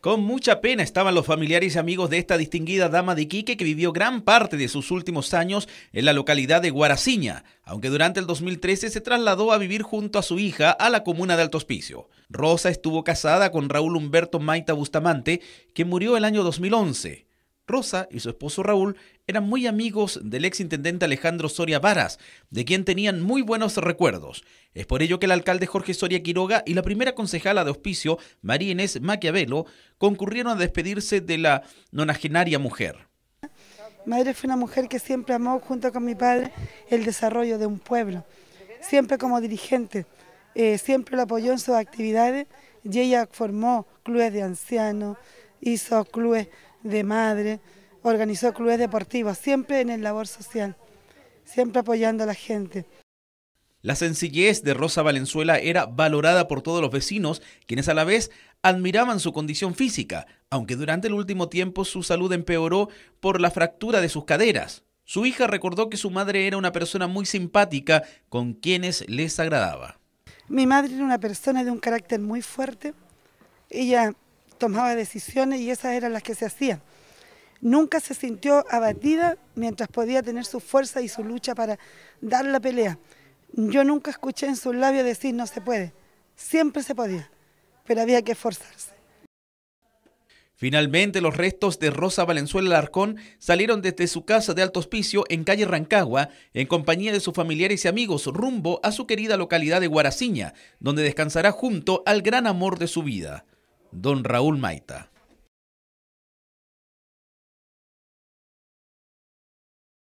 Con mucha pena estaban los familiares y amigos de esta distinguida dama de Quique que vivió gran parte de sus últimos años en la localidad de Guaraciña, aunque durante el 2013 se trasladó a vivir junto a su hija a la comuna de Alto Hospicio. Rosa estuvo casada con Raúl Humberto Maita Bustamante, que murió el año 2011. Rosa y su esposo Raúl eran muy amigos del ex intendente Alejandro Soria Varas, de quien tenían muy buenos recuerdos. Es por ello que el alcalde Jorge Soria Quiroga y la primera concejala de hospicio, María Inés Maquiavelo, concurrieron a despedirse de la nonagenaria mujer. Madre fue una mujer que siempre amó, junto con mi padre, el desarrollo de un pueblo. Siempre como dirigente, eh, siempre lo apoyó en sus actividades y ella formó clubes de ancianos, hizo clubes de madre, organizó clubes deportivos, siempre en el labor social, siempre apoyando a la gente. La sencillez de Rosa Valenzuela era valorada por todos los vecinos, quienes a la vez admiraban su condición física, aunque durante el último tiempo su salud empeoró por la fractura de sus caderas. Su hija recordó que su madre era una persona muy simpática con quienes les agradaba. Mi madre era una persona de un carácter muy fuerte. Ella tomaba decisiones y esas eran las que se hacían. Nunca se sintió abatida mientras podía tener su fuerza y su lucha para dar la pelea. Yo nunca escuché en sus labios decir no se puede. Siempre se podía, pero había que esforzarse. Finalmente, los restos de Rosa Valenzuela Larcón salieron desde su casa de Alto Hospicio en calle Rancagua, en compañía de sus familiares y amigos, rumbo a su querida localidad de Guaraciña, donde descansará junto al gran amor de su vida don Raúl Maita.